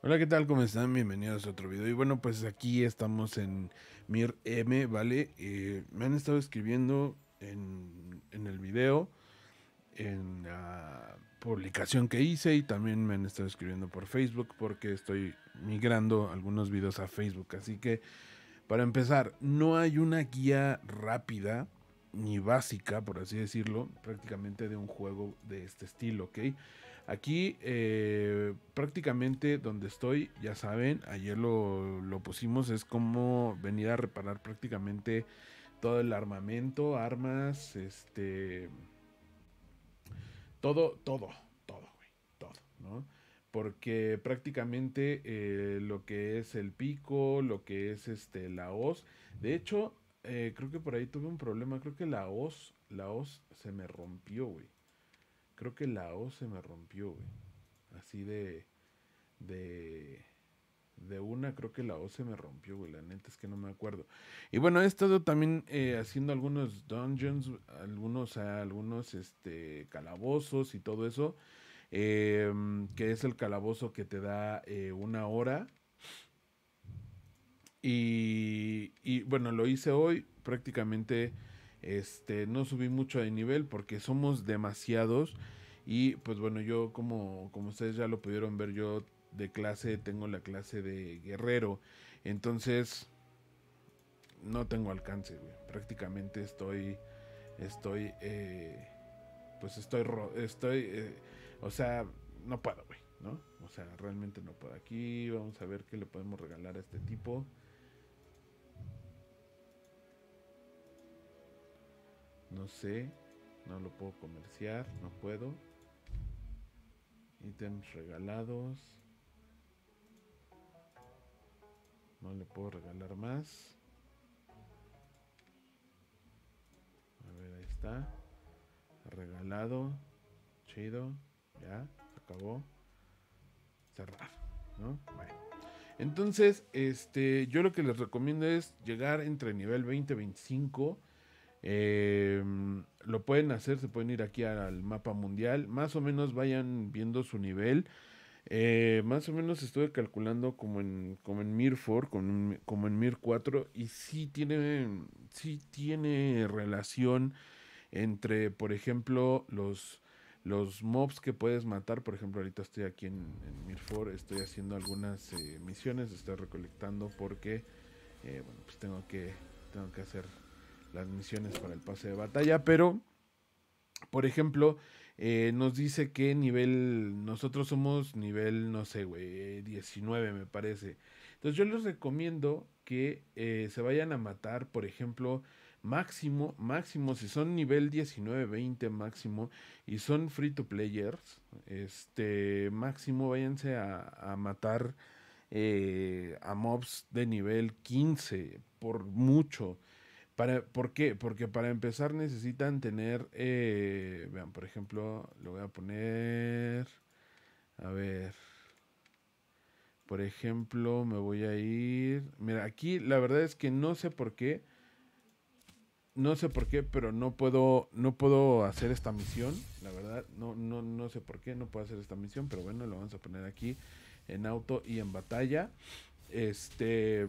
Hola, ¿qué tal? ¿Cómo están? Bienvenidos a otro video. Y bueno, pues aquí estamos en Mir M, ¿vale? Eh, me han estado escribiendo en, en el video, en la publicación que hice y también me han estado escribiendo por Facebook porque estoy migrando algunos videos a Facebook. Así que, para empezar, no hay una guía rápida ni básica, por así decirlo, prácticamente de un juego de este estilo, ¿ok? Aquí eh, prácticamente donde estoy, ya saben, ayer lo, pusimos, es como venir a reparar prácticamente todo el armamento, armas, este... Todo, todo, todo, güey, todo, ¿no? Porque prácticamente eh, lo que es el pico, lo que es este, la hoz, de hecho, eh, creo que por ahí tuve un problema, creo que la hoz, la hoz se me rompió, güey. Creo que la O se me rompió, güey. Así de. De. De una, creo que la O se me rompió, güey. La neta es que no me acuerdo. Y bueno, he estado también eh, haciendo algunos dungeons, algunos, ah, algunos este, calabozos y todo eso. Em, que es el calabozo que te da eh, una hora. Y, y bueno, lo hice hoy prácticamente este, no subí mucho de nivel porque somos demasiados. Y pues bueno, yo como, como ustedes ya lo pudieron ver, yo de clase tengo la clase de guerrero. Entonces, no tengo alcance, Prácticamente estoy, estoy, eh, pues estoy, estoy, eh, o sea, no puedo, ¿no? O sea, realmente no puedo. Aquí vamos a ver qué le podemos regalar a este tipo. no sé, no lo puedo comerciar, no puedo. Ítems regalados. No le puedo regalar más. A ver, ahí está. Regalado. Chido. Ya, acabó. Cerrar, ¿no? Bueno. Entonces, este, yo lo que les recomiendo es llegar entre nivel 20 y 25 eh, lo pueden hacer, se pueden ir aquí al mapa mundial, más o menos vayan viendo su nivel. Eh, más o menos estuve calculando como en, como en Mir 4, como, en, Mir 4, y sí tiene, sí tiene relación entre, por ejemplo, los, los mobs que puedes matar. Por ejemplo, ahorita estoy aquí en, en Mir 4, estoy haciendo algunas eh, misiones, estoy recolectando porque, eh, bueno, pues tengo que, tengo que hacer misiones para el pase de batalla, pero, por ejemplo, eh, nos dice que nivel, nosotros somos nivel, no sé, güey, 19 me parece. Entonces yo les recomiendo que eh, se vayan a matar, por ejemplo, máximo, máximo, si son nivel 19, 20 máximo y son free to players, este máximo váyanse a, matar eh, a mobs de nivel 15 por mucho. ¿Por qué? Porque para empezar necesitan tener, eh, vean, por ejemplo, lo voy a poner, a ver, por ejemplo, me voy a ir, mira, aquí la verdad es que no sé por qué, no sé por qué, pero no puedo, no puedo hacer esta misión, la verdad, no, no, no sé por qué, no puedo hacer esta misión, pero bueno, lo vamos a poner aquí en auto y en batalla, este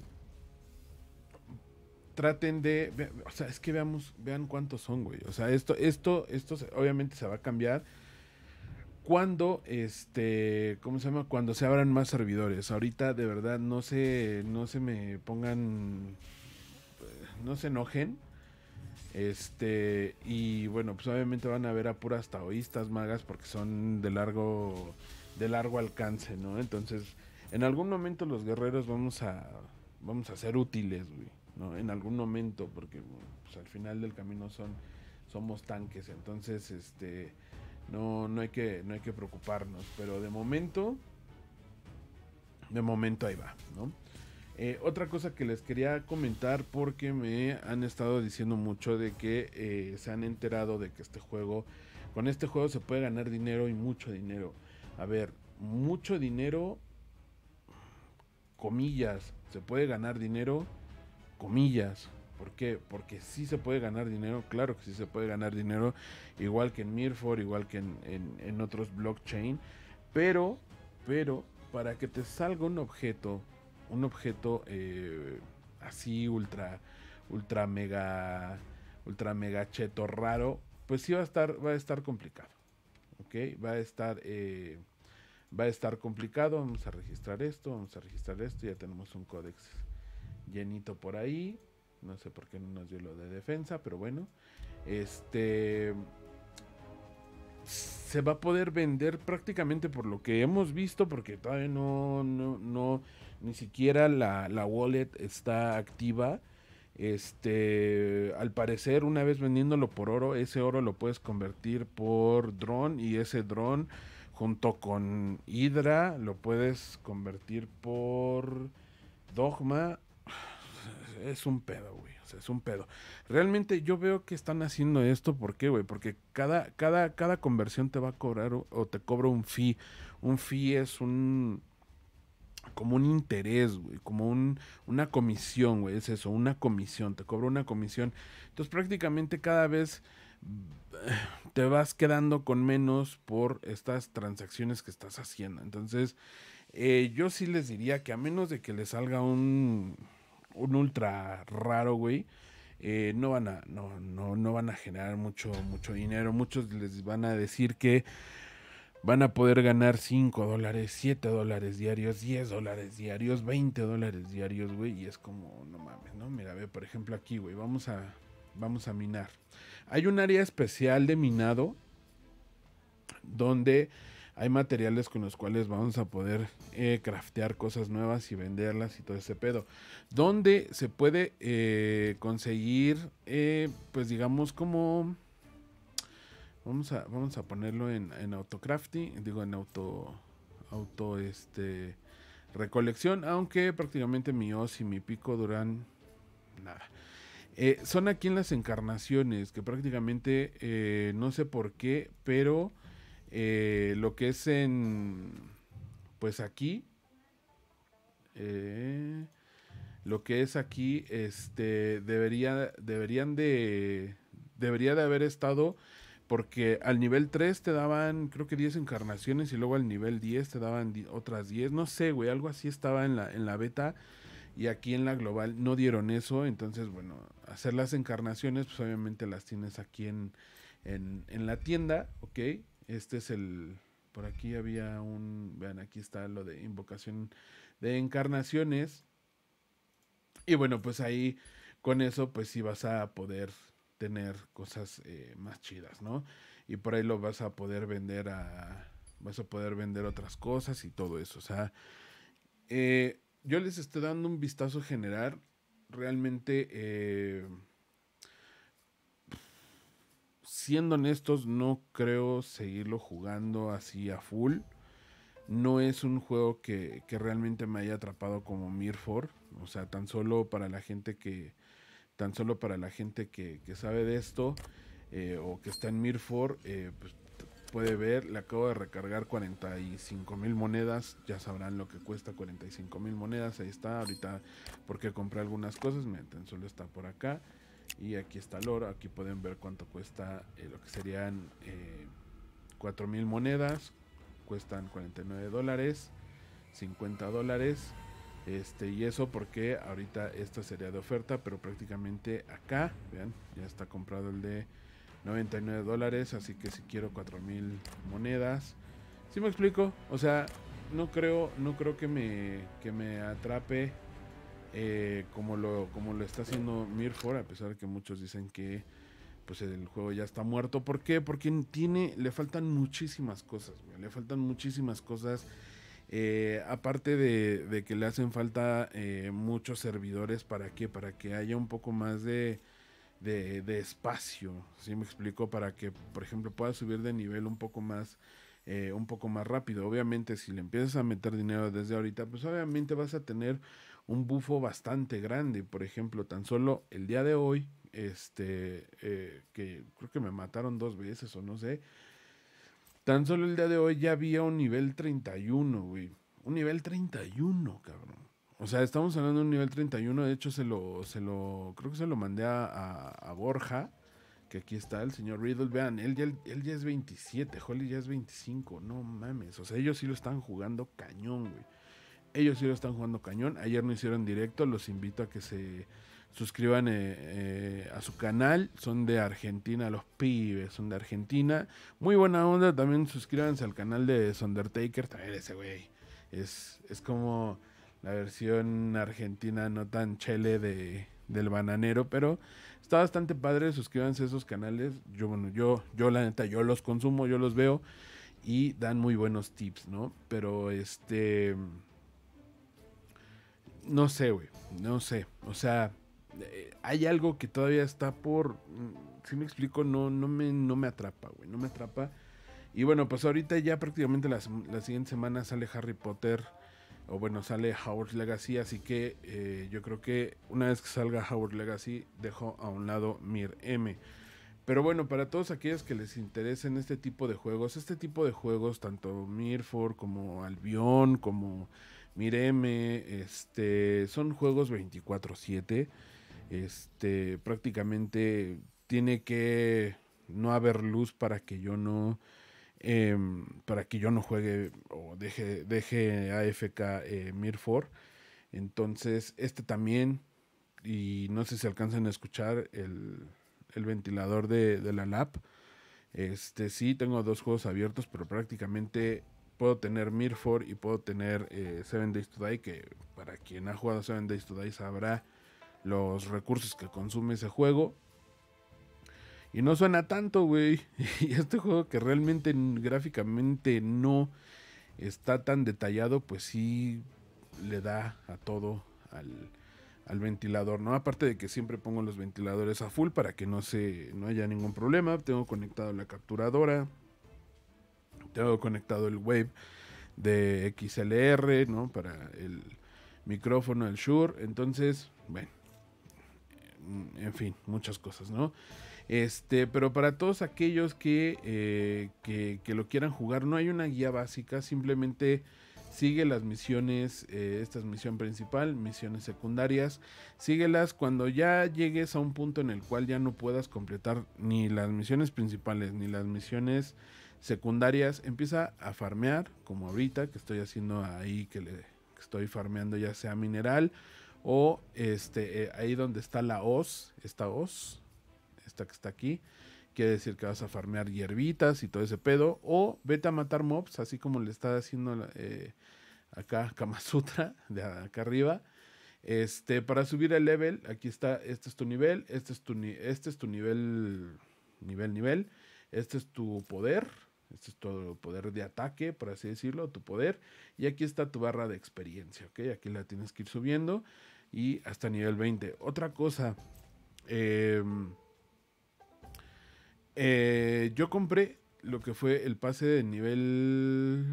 traten de, o sea, es que veamos, vean cuántos son, güey. O sea, esto, esto, esto obviamente se va a cambiar cuando, este, ¿cómo se llama? Cuando se abran más servidores. Ahorita, de verdad, no se, no se me pongan, no se enojen. Este, y bueno, pues obviamente van a ver a puras taoístas magas porque son de largo, de largo alcance, ¿no? Entonces, en algún momento los guerreros vamos a, vamos a ser útiles, güey. En algún momento, porque pues, al final del camino son somos tanques, entonces este no no hay que no hay que preocuparnos, pero de momento de momento ahí va, eh, otra cosa que les quería comentar porque me han estado diciendo mucho de que eh, se han enterado de que este juego, con este juego se puede ganar dinero y mucho dinero. A ver, mucho dinero, comillas, se puede ganar dinero comillas. ¿Por qué? Porque sí se puede ganar dinero, claro que sí se puede ganar dinero, igual que en Mirfor, igual que en, otros blockchain, pero, pero, para que te salga un objeto, un objeto eh, así ultra, ultra mega, ultra mega cheto raro, pues sí va a estar, va a estar complicado, ¿ok? Va a estar... Eh, va a estar complicado. Vamos a registrar esto, vamos a registrar esto. Ya tenemos un códex llenito por ahí. No sé por qué no nos dio lo de defensa, pero bueno. Este. Se va a poder vender prácticamente por lo que hemos visto, porque todavía no, no, ni siquiera la, wallet está activa. Este, al parecer, una vez vendiéndolo por oro, ese oro lo puedes convertir por dron y ese dron junto con Hydra lo puedes convertir por Dogma es un pedo, güey. O sea, es un pedo. Realmente yo veo que están haciendo esto, ¿por qué, güey? Porque cada, cada, cada conversión te va a cobrar o, te cobra un fee. Un fee es un como un interés, güey, como un, una comisión, güey, es eso, una comisión, te cobra una comisión. Entonces prácticamente cada vez eh, te vas quedando con menos por estas transacciones que estás haciendo. Entonces eh, yo sí les diría que a menos de que les salga un un ultra raro, güey. Eh, no van a no, van a generar mucho mucho dinero muchos les van a decir que van a poder ganar 5 dólares 7 dólares diarios 10 dólares diarios 20 dólares diarios güey y es como no mames no mira ve por ejemplo aquí güey vamos a vamos a minar hay un área especial de minado donde hay materiales con los cuales vamos a poder eh, craftear cosas nuevas y venderlas y todo ese pedo. Donde se puede eh, conseguir, eh, pues digamos como... Vamos a, vamos a ponerlo en, en autocrafting, digo en auto... Auto este... Recolección, aunque prácticamente mi os y mi pico duran nada. son aquí en las encarnaciones, que prácticamente no sé por qué, pero eh, lo que es en, pues aquí, eh, lo que es aquí, este, debería, deberían de, debería de haber estado, porque al nivel 3 te daban, creo que 10 encarnaciones y luego al nivel 10 te daban otras 10, no sé, güey, algo así estaba en la, en la beta. Y aquí en la global no dieron eso, entonces bueno, hacer las encarnaciones, pues obviamente las tienes aquí en, en, en la tienda, ¿ok? Este es el. Por aquí había un. Vean, aquí está lo de invocación de encarnaciones. Y bueno, pues ahí con eso, pues sí vas a poder tener cosas eh, más chidas, ¿no? Y por ahí lo vas a poder vender a. Vas a poder vender otras cosas y todo eso. O sea, eh, yo les estoy dando un vistazo general. Realmente. Eh, siendo honestos, no creo seguirlo jugando así a full. No es un juego que, realmente me haya atrapado como Mirfor. O sea, tan solo para la gente que. Tan solo para la gente que, sabe de esto. Eh, o que está en Mirfor. Eh, pues, puede ver, le acabo de recargar 45 mil monedas. Ya sabrán lo que cuesta 45 mil monedas. Ahí está. Ahorita porque compré algunas cosas. Miren, tan solo está por acá. Y aquí está el oro. Aquí pueden ver cuánto cuesta eh, lo que serían eh, 4.000 monedas. Cuestan 49 dólares, 50 dólares. Este, y eso porque ahorita esta sería de oferta, pero prácticamente acá, vean, ya está comprado el de 99 dólares. Así que si quiero 4.000 monedas. Si me explico? O sea, no creo, no creo que me, que me atrape eh, como, lo, como lo está haciendo Mirfor, a pesar de que muchos dicen que pues el juego ya está muerto. ¿Por qué? Porque tiene, le faltan muchísimas cosas, le faltan muchísimas cosas. Eh, aparte de, que le hacen falta eh, muchos servidores, ¿para qué? Para que haya un poco más de, de, espacio, ¿sí me explico? Para que, por ejemplo, pueda subir de nivel un poco más un poco más rápido. Obviamente, si le empiezas a meter dinero desde ahorita, pues obviamente vas a tener un bufo bastante grande. Por ejemplo, tan solo el día de hoy, este, eh, que creo que me mataron dos veces o no sé. Tan solo el día de hoy ya había un nivel 31, güey. Un nivel 31, cabrón. O sea, estamos hablando de un nivel 31. De hecho, se lo, se lo, creo que se lo mandé a, Borja. Que aquí está el señor Riddle. Vean, él ya, él ya es 27. Holly ya es 25. No mames. O sea, ellos sí lo están jugando cañón, güey. Ellos sí lo están jugando cañón. Ayer no hicieron directo. Los invito a que se suscriban eh, eh, a su canal. Son de Argentina, los pibes son de Argentina. Muy buena onda. También suscríbanse al canal de Undertaker. También ese güey. Es, es como la versión argentina no tan chele de, del bananero. Pero está bastante padre. Suscríbanse a esos canales. Yo, bueno, yo, yo la neta, yo los consumo, yo los veo. Y dan muy buenos tips, ¿no? Pero este no sé, güey. No sé. O sea, eh, hay algo que todavía está por. Mm, si me explico, no, no, me, no me atrapa, güey. No me atrapa. Y bueno, pues ahorita ya prácticamente la, siguiente semana sale Harry Potter. O bueno, sale Howard Legacy. Así que eh, yo creo que una vez que salga Howard Legacy, dejo a un lado Mir M. Pero bueno, para todos aquellos que les interesen este tipo de juegos, este tipo de juegos, tanto Mirford como Albion, como Mireme, este, son juegos 24/7. Este, prácticamente tiene que no haber luz para que yo no em, para que yo no juegue o deje, deje AFK eh, Mirfor. Entonces, este también, y no sé si alcanzan a escuchar el, el ventilador de, la lap. Este sí, tengo dos juegos abiertos, pero prácticamente puedo tener Mirfor y puedo tener eh, Seven Days to que para quien ha jugado Seven Days to sabrá los recursos que consume ese juego. Y no suena tanto, güey. Y este juego que realmente gráficamente no está tan detallado, pues sí le da a todo al, ventilador, ¿no? Aparte de que siempre pongo los ventiladores a full para que no se no haya ningún problema. Tengo conectado la capturadora, tengo conectado el Wave de XLR, ¿no? Para el micrófono, el Shure. Entonces, bueno, mm, en fin, muchas cosas, ¿no? Este, pero para todos aquellos eh, que, que, lo quieran jugar, no hay una guía básica, simplemente sigue las misiones, eh, esta es misión principal, misiones secundarias, síguelas cuando ya llegues a un punto en el cual ya no puedas completar ni las misiones principales, ni las misiones secundarias, empieza a farmear, como ahorita que estoy haciendo ahí, que, le, estoy farmeando ya sea mineral o este, eh, ahí donde está la os esta os, esta que está aquí, quiere decir que vas a farmear hierbitas y todo ese pedo, o vete a matar mobs, así como le está haciendo eh, acá Kamasutra, de acá arriba. Este, para subir el level, aquí está, este es tu nivel, este es tu, este es tu nivel, nivel, nivel, este es tu poder, este es todo el poder de ataque, por así decirlo, tu poder. Y aquí está tu barra de experiencia, ¿ok? Aquí la tienes que ir subiendo y hasta nivel 20. Otra cosa, em, eh, yo compré lo que fue el pase de nivel...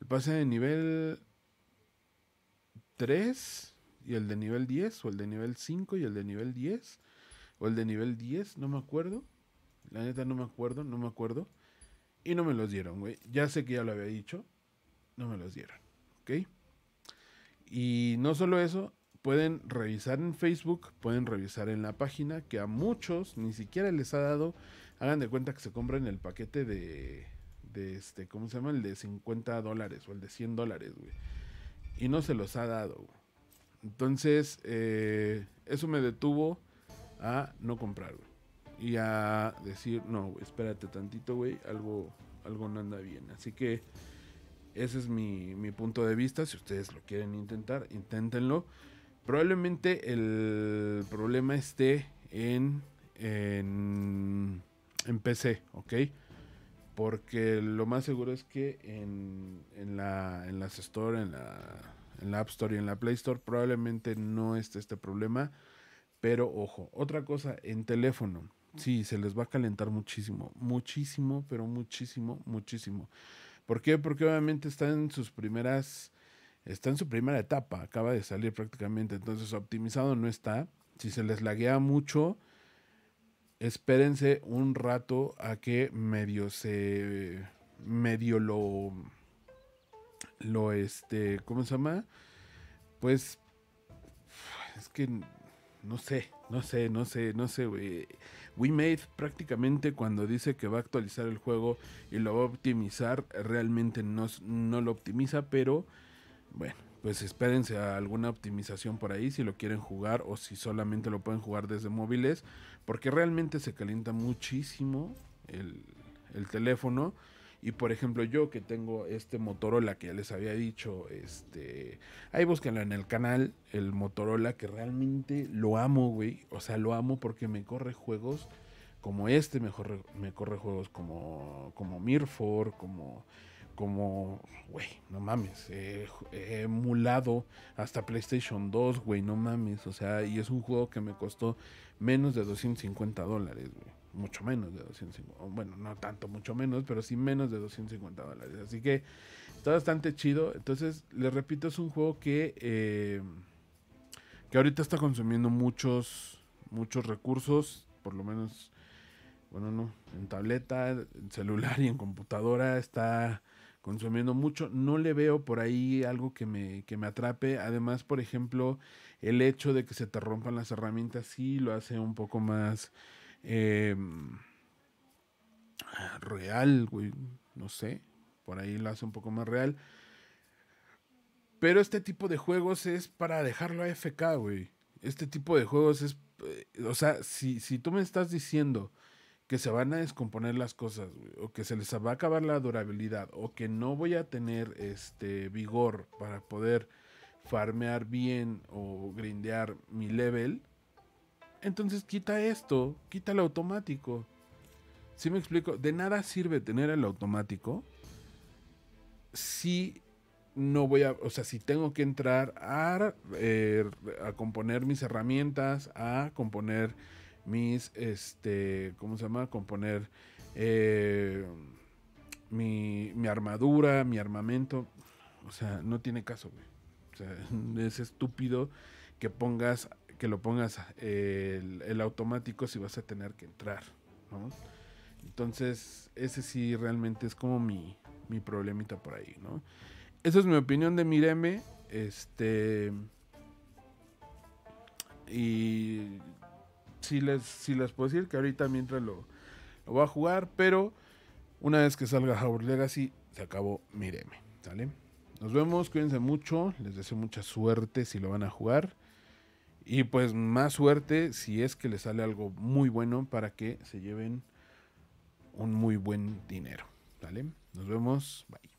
El pase de nivel 3 y el de nivel 10, o el de nivel 5 y el de nivel 10, o el de nivel 10, no me acuerdo. La neta no me acuerdo, no me acuerdo. Y no me los dieron, güey. Ya sé que ya lo había dicho. No me los dieron, ¿ok? Y no solo eso, pueden revisar en Facebook, pueden revisar en la página, que a muchos ni siquiera les ha dado. Hagan de cuenta que se compran el paquete de, de este, ¿cómo se llama? El de 50 dólares o el de 100 dólares, güey. Y no se los ha dado, Entonces, eh, eso me detuvo a no comprar, güey y a decir, no, espérate tantito, güey, algo, algo no anda bien. Así que ese es mi, punto de vista. Si ustedes lo quieren intentar, inténtenlo. Probablemente el problema esté en, en, PC, ¿ok? Porque lo más seguro es que en, en, la, en Store, en la, en la App Store y en la Play Store probablemente no esté este problema. Pero ojo, otra cosa en teléfono. Sí, se les va a calentar muchísimo, muchísimo, pero muchísimo, muchísimo. ¿Por qué? Porque obviamente está en sus primeras, está en su primera etapa, acaba de salir prácticamente, entonces optimizado no está. Si se les laguea mucho, espérense un rato a que medio se, medio lo, lo este, ¿cómo se llama? Pues, es que, no sé, no sé, no sé, no sé, güey made prácticamente cuando dice que va a actualizar el juego y lo va a optimizar, realmente no, no lo optimiza, pero bueno, pues espérense a alguna optimización por ahí si lo quieren jugar o si solamente lo pueden jugar desde móviles, porque realmente se calienta muchísimo el, el teléfono y por ejemplo, yo que tengo este Motorola que ya les había dicho, este, ahí búsquenlo en el canal, el Motorola que realmente lo amo, güey. O sea, lo amo porque me corre juegos como este, me corre, me corre juegos como, como Mirfor, como como, güey, no mames, eh, emulado hasta PlayStation 2, güey, no mames, o sea, y es un juego que me costó menos de 250 dólares, güey mucho menos de 250, bueno, no tanto, mucho menos, pero sí menos de 250 dólares. Así que está bastante chido. Entonces, les repito, es un juego que, eh, que ahorita está consumiendo muchos, muchos recursos, por lo menos, bueno, no, en tableta, en celular y en computadora está consumiendo mucho. No le veo por ahí algo que me, que me atrape. Además, por ejemplo, el hecho de que se te rompan las herramientas sí lo hace un poco más Em, real, güey. No sé. Por ahí lo hace un poco más real. Pero este tipo de juegos es para dejarlo a FK, güey. Este tipo de juegos es. Eh, o sea, si, tú me estás diciendo que se van a descomponer las cosas, o que se les va a acabar la durabilidad, o que no voy a tener este vigor para poder farmear bien o grindear mi level, entonces quita esto, quita el automático. ¿Sí me explico? De nada sirve tener el automático si no voy a, o sea, si tengo que entrar a, eh, a componer mis herramientas, a componer mis, este, ¿cómo se llama? Componer eh, mi, mi armadura, mi armamento. O sea, no tiene caso, güey. O sea, es estúpido que pongas que lo pongas eh, el, automático si vas a tener que entrar, Entonces, ese sí realmente es como mi, problemita por ahí, ¿no? Esa es mi opinión de Mireme. Este. Y. Si les, si les puedo decir que ahorita mientras lo, lo voy a jugar, pero una vez que salga Howard Legacy, se acabó Mireme, Nos vemos, cuídense mucho, les deseo mucha suerte si lo van a jugar. Y pues más suerte si es que le sale algo muy bueno para que se lleven un muy buen dinero. ¿Vale? Nos vemos. Bye.